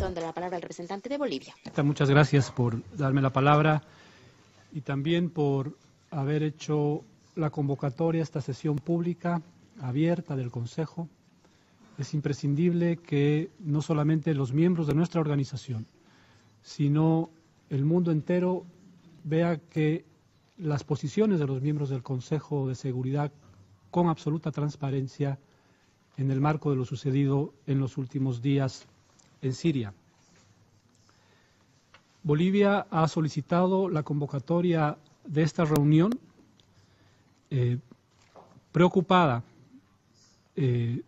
Donde la palabra el representante de Bolivia. Muchas gracias por darme la palabra y también por haber hecho la convocatoria a esta sesión pública abierta del Consejo. Es imprescindible que no solamente los miembros de nuestra organización, sino el mundo entero vea que las posiciones de los miembros del Consejo de Seguridad con absoluta transparencia en el marco de lo sucedido en los últimos días en Siria. Bolivia ha solicitado la convocatoria de esta reunión eh, preocupada eh,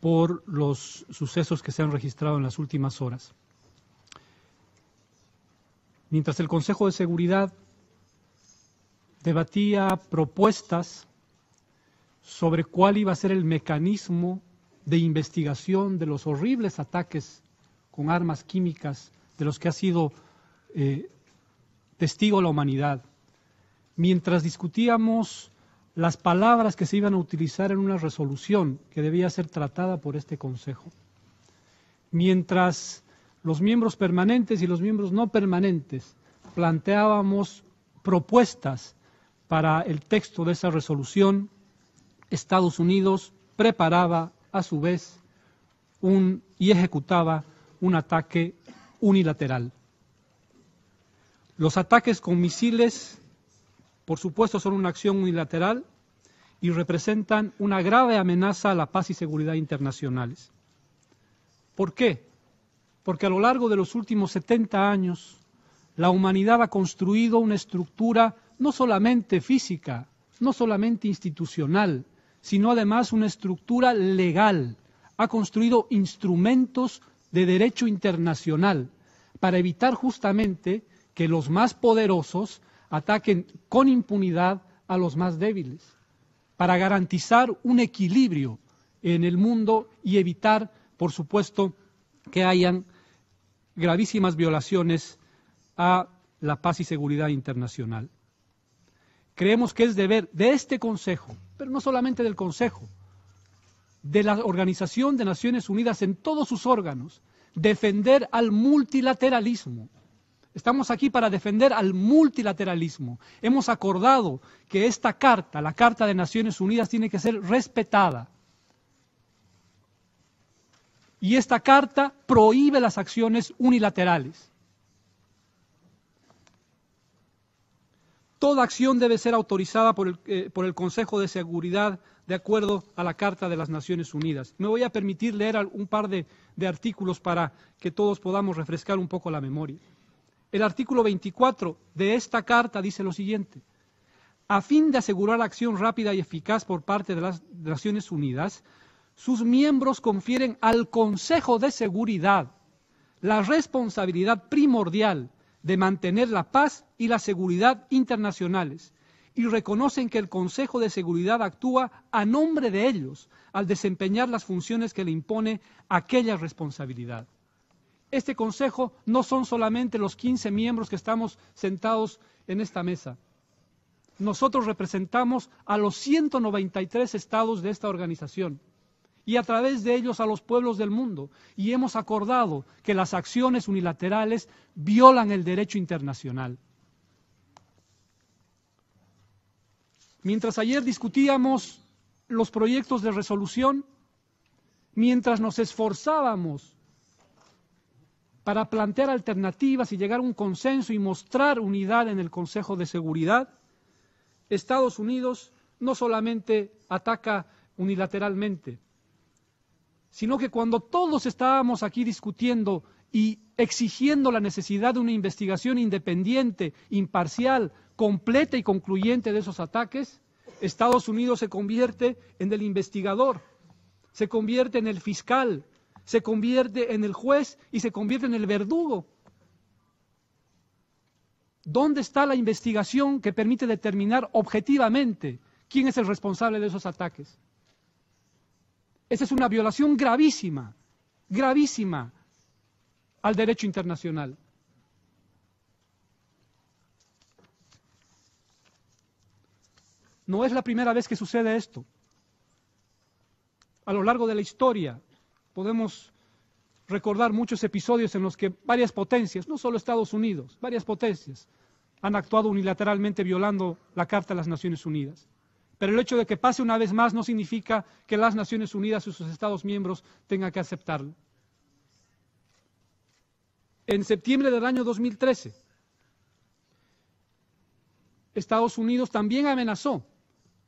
por los sucesos que se han registrado en las últimas horas. Mientras el Consejo de Seguridad debatía propuestas sobre cuál iba a ser el mecanismo de investigación de los horribles ataques con armas químicas de los que ha sido eh, testigo la humanidad. Mientras discutíamos las palabras que se iban a utilizar en una resolución que debía ser tratada por este Consejo. Mientras los miembros permanentes y los miembros no permanentes planteábamos propuestas para el texto de esa resolución, Estados Unidos preparaba a su vez un, y ejecutaba un ataque unilateral. Los ataques con misiles, por supuesto, son una acción unilateral y representan una grave amenaza a la paz y seguridad internacionales. ¿Por qué? Porque a lo largo de los últimos 70 años, la humanidad ha construido una estructura no solamente física, no solamente institucional, sino además una estructura legal. Ha construido instrumentos de derecho internacional para evitar justamente que los más poderosos ataquen con impunidad a los más débiles, para garantizar un equilibrio en el mundo y evitar, por supuesto, que hayan gravísimas violaciones a la paz y seguridad internacional. Creemos que es deber de este Consejo pero no solamente del Consejo, de la Organización de Naciones Unidas en todos sus órganos, defender al multilateralismo. Estamos aquí para defender al multilateralismo. Hemos acordado que esta carta, la Carta de Naciones Unidas, tiene que ser respetada. Y esta carta prohíbe las acciones unilaterales. Toda acción debe ser autorizada eh, por el, Consejo de Seguridad de acuerdo a la Carta de las Naciones Unidas. Me voy a permitir leer un par de, de artículos para que todos podamos refrescar un poco la memoria. El artículo 24 de esta Carta dice lo siguiente. A fin de asegurar acción rápida y eficaz por parte de las Naciones Unidas, sus miembros confieren al Consejo de Seguridad la responsabilidad primordial de mantener la paz y la seguridad internacionales y reconocen que el Consejo de Seguridad actúa a nombre de ellos al desempeñar las funciones que le impone aquella responsabilidad. Este Consejo no son solamente los 15 miembros que estamos sentados en esta mesa. Nosotros representamos a los 193 estados de esta organización y a través de ellos a los pueblos del mundo. Y hemos acordado que las acciones unilaterales violan el derecho internacional. Mientras ayer discutíamos los proyectos de resolución, mientras nos esforzábamos para plantear alternativas y llegar a un consenso y mostrar unidad en el Consejo de Seguridad, Estados Unidos no solamente ataca unilateralmente, sino que cuando todos estábamos aquí discutiendo y exigiendo la necesidad de una investigación independiente, imparcial, completa y concluyente de esos ataques, Estados Unidos se convierte en el investigador, se convierte en el fiscal, se convierte en el juez y se convierte en el verdugo. ¿Dónde está la investigación que permite determinar objetivamente quién es el responsable de esos ataques? Esa es una violación gravísima, gravísima al derecho internacional. No es la primera vez que sucede esto. A lo largo de la historia podemos recordar muchos episodios en los que varias potencias, no solo Estados Unidos, varias potencias, han actuado unilateralmente violando la Carta de las Naciones Unidas. Pero el hecho de que pase una vez más no significa que las Naciones Unidas y sus Estados miembros tengan que aceptarlo. En septiembre del año 2013, Estados Unidos también amenazó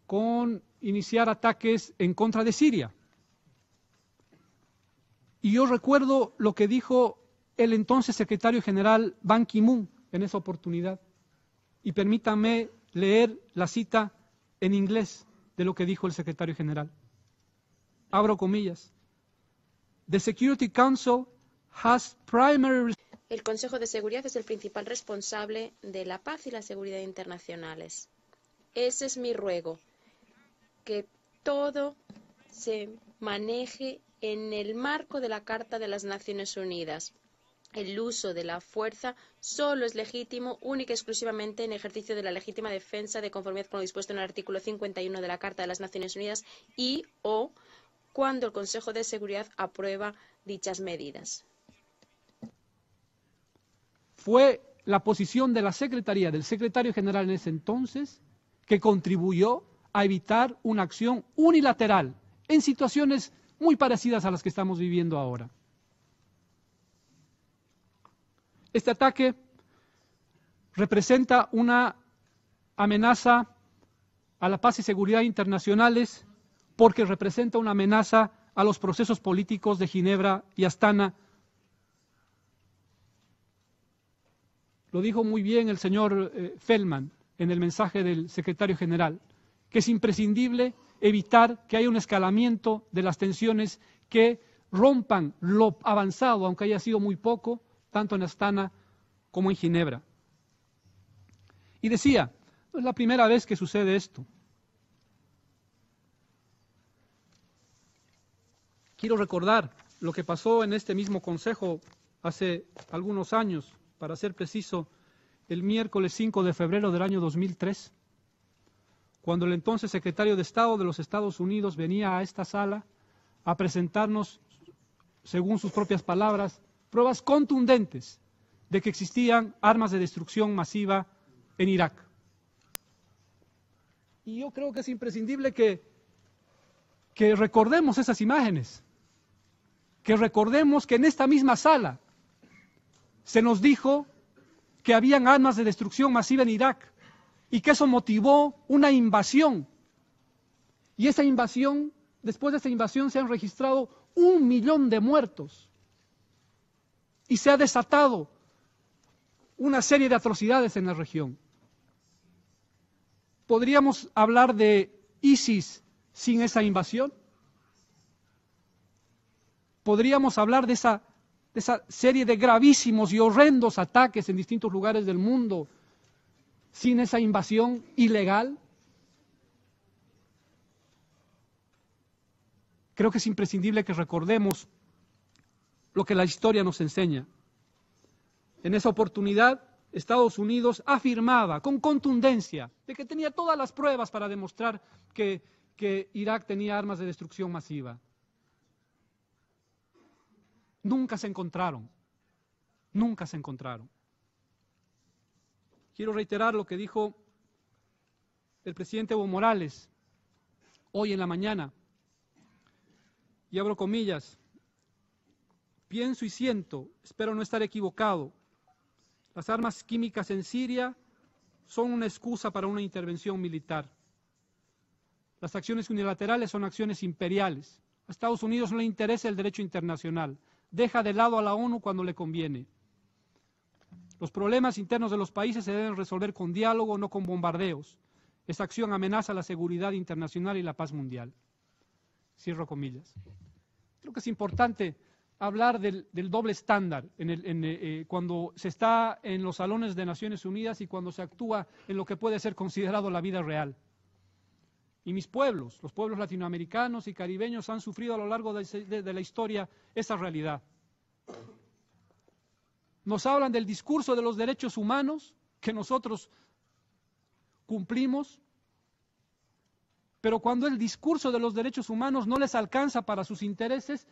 con iniciar ataques en contra de Siria. Y yo recuerdo lo que dijo el entonces secretario general Ban Ki-moon en esa oportunidad. Y permítanme leer la cita en inglés de lo que dijo el secretario general. Abro comillas. The Security Council has primary el Consejo de Seguridad es el principal responsable de la paz y la seguridad internacionales. Ese es mi ruego, que todo se maneje en el marco de la Carta de las Naciones Unidas el uso de la fuerza solo es legítimo única y exclusivamente en ejercicio de la legítima defensa de conformidad con lo dispuesto en el artículo 51 de la Carta de las Naciones Unidas y o cuando el Consejo de Seguridad aprueba dichas medidas. Fue la posición de la Secretaría, del Secretario General en ese entonces, que contribuyó a evitar una acción unilateral en situaciones muy parecidas a las que estamos viviendo ahora. Este ataque representa una amenaza a la paz y seguridad internacionales porque representa una amenaza a los procesos políticos de Ginebra y Astana. Lo dijo muy bien el señor eh, Feldman en el mensaje del secretario general, que es imprescindible evitar que haya un escalamiento de las tensiones que rompan lo avanzado, aunque haya sido muy poco, tanto en Astana como en Ginebra. Y decía, no es la primera vez que sucede esto. Quiero recordar lo que pasó en este mismo consejo hace algunos años, para ser preciso, el miércoles 5 de febrero del año 2003, cuando el entonces secretario de Estado de los Estados Unidos venía a esta sala a presentarnos, según sus propias palabras, pruebas contundentes de que existían armas de destrucción masiva en Irak. Y yo creo que es imprescindible que, recordemos esas imágenes, que recordemos que en esta misma sala se nos dijo que habían armas de destrucción masiva en Irak y que eso motivó una invasión. Y esa invasión, después de esa invasión se han registrado un millón de muertos y se ha desatado una serie de atrocidades en la región. ¿Podríamos hablar de ISIS sin esa invasión? ¿Podríamos hablar de esa, esa serie de gravísimos y horrendos ataques en distintos lugares del mundo sin esa invasión ilegal? Creo que es imprescindible que recordemos lo que la historia nos enseña. En esa oportunidad, Estados Unidos afirmaba con contundencia de que tenía todas las pruebas para demostrar que, que Irak tenía armas de destrucción masiva. Nunca se encontraron, nunca se encontraron. Quiero reiterar lo que dijo el presidente Evo Morales hoy en la mañana. Y abro comillas, Pienso y siento, espero no estar equivocado. Las armas químicas en Siria son una excusa para una intervención militar. Las acciones unilaterales son acciones imperiales. A Estados Unidos no le interesa el derecho internacional. Deja de lado a la ONU cuando le conviene. Los problemas internos de los países se deben resolver con diálogo, no con bombardeos. Esta acción amenaza la seguridad internacional y la paz mundial. Cierro comillas. Creo que es importante hablar del, doble estándar en eh, eh, cuando se está en los salones de Naciones Unidas y cuando se actúa en lo que puede ser considerado la vida real. Y mis pueblos, los pueblos latinoamericanos y caribeños, han sufrido a lo largo de la historia esa realidad. Nos hablan del discurso de los derechos humanos que nosotros cumplimos, pero cuando el discurso de los derechos humanos no les alcanza para sus intereses,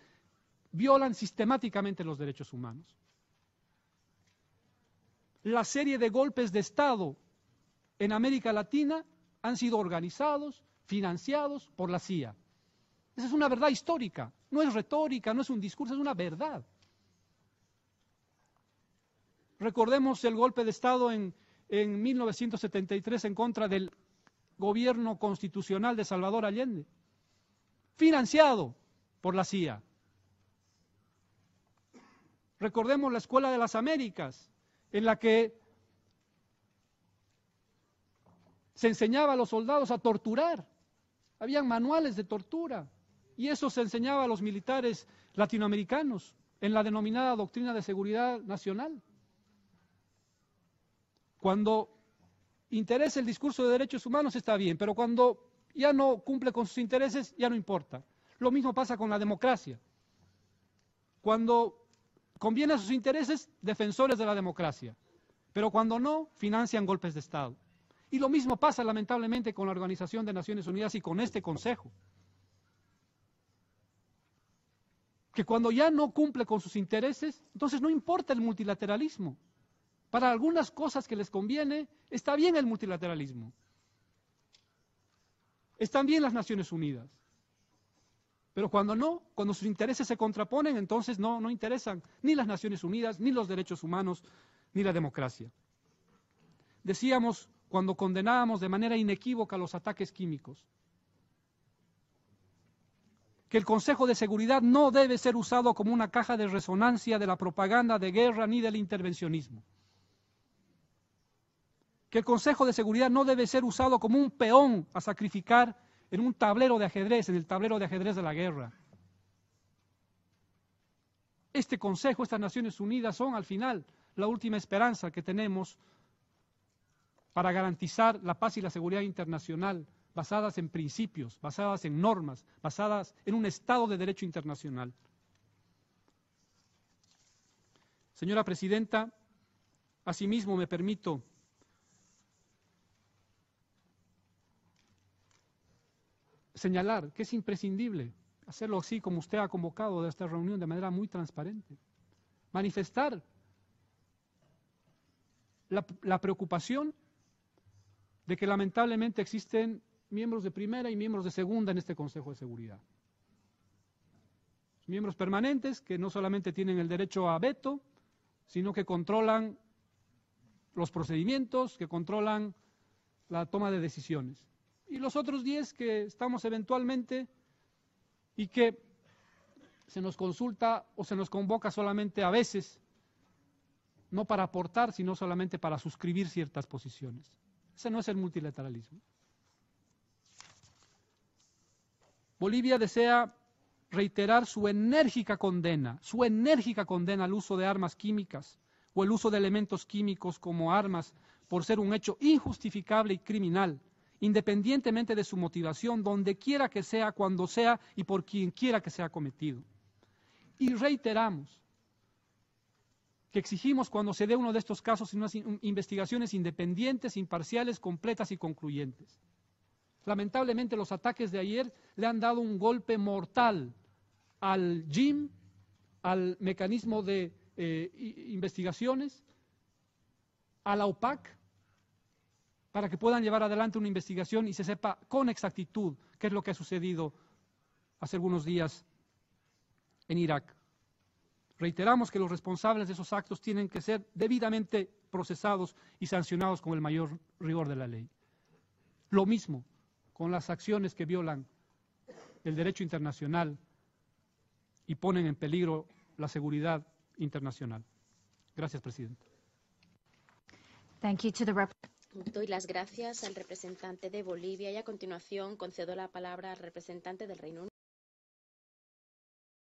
violan sistemáticamente los derechos humanos. La serie de golpes de Estado en América Latina han sido organizados, financiados por la CIA. Esa es una verdad histórica, no es retórica, no es un discurso, es una verdad. Recordemos el golpe de Estado en, en 1973 en contra del gobierno constitucional de Salvador Allende, financiado por la CIA. Recordemos la Escuela de las Américas, en la que se enseñaba a los soldados a torturar. Habían manuales de tortura. Y eso se enseñaba a los militares latinoamericanos en la denominada doctrina de seguridad nacional. Cuando interesa el discurso de derechos humanos está bien, pero cuando ya no cumple con sus intereses, ya no importa. Lo mismo pasa con la democracia. Cuando conviene a sus intereses, defensores de la democracia. Pero cuando no, financian golpes de Estado. Y lo mismo pasa lamentablemente con la Organización de Naciones Unidas y con este Consejo. Que cuando ya no cumple con sus intereses, entonces no importa el multilateralismo. Para algunas cosas que les conviene, está bien el multilateralismo. Están bien las Naciones Unidas. Pero cuando no, cuando sus intereses se contraponen, entonces no, no interesan ni las Naciones Unidas, ni los derechos humanos, ni la democracia. Decíamos cuando condenábamos de manera inequívoca los ataques químicos que el Consejo de Seguridad no debe ser usado como una caja de resonancia de la propaganda de guerra ni del intervencionismo que el Consejo de Seguridad no debe ser usado como un peón a sacrificar en un tablero de ajedrez, en el tablero de ajedrez de la guerra. Este Consejo, estas Naciones Unidas son al final la última esperanza que tenemos para garantizar la paz y la seguridad internacional basadas en principios, basadas en normas, basadas en un Estado de Derecho Internacional. Señora Presidenta, asimismo me permito señalar que es imprescindible hacerlo así como usted ha convocado de esta reunión de manera muy transparente. Manifestar la, preocupación de que lamentablemente existen miembros de primera y miembros de segunda en este Consejo de Seguridad. Miembros permanentes que no solamente tienen el derecho a veto, sino que controlan los procedimientos, que controlan la toma de decisiones y los otros 10 que estamos eventualmente y que se nos consulta o se nos convoca solamente a veces, no para aportar, sino solamente para suscribir ciertas posiciones. Ese no es el multilateralismo. Bolivia desea reiterar su enérgica condena, su enérgica condena al uso de armas químicas o el uso de elementos químicos como armas por ser un hecho injustificable y criminal independientemente de su motivación, donde quiera que sea, cuando sea y por quien quiera que sea cometido. Y reiteramos que exigimos cuando se dé uno de estos casos unas investigaciones independientes, imparciales, completas y concluyentes. Lamentablemente los ataques de ayer le han dado un golpe mortal al GIM, al mecanismo de eh, investigaciones, a la OPAC, para que puedan llevar adelante una investigación y se sepa con exactitud qué es lo que ha sucedido hace algunos días en Irak. Reiteramos que los responsables de esos actos tienen que ser debidamente procesados y sancionados con el mayor rigor de la ley. Lo mismo con las acciones que violan el derecho internacional y ponen en peligro la seguridad internacional. Gracias, presidente. Doy las gracias al representante de Bolivia y a continuación concedo la palabra al representante del Reino Unido.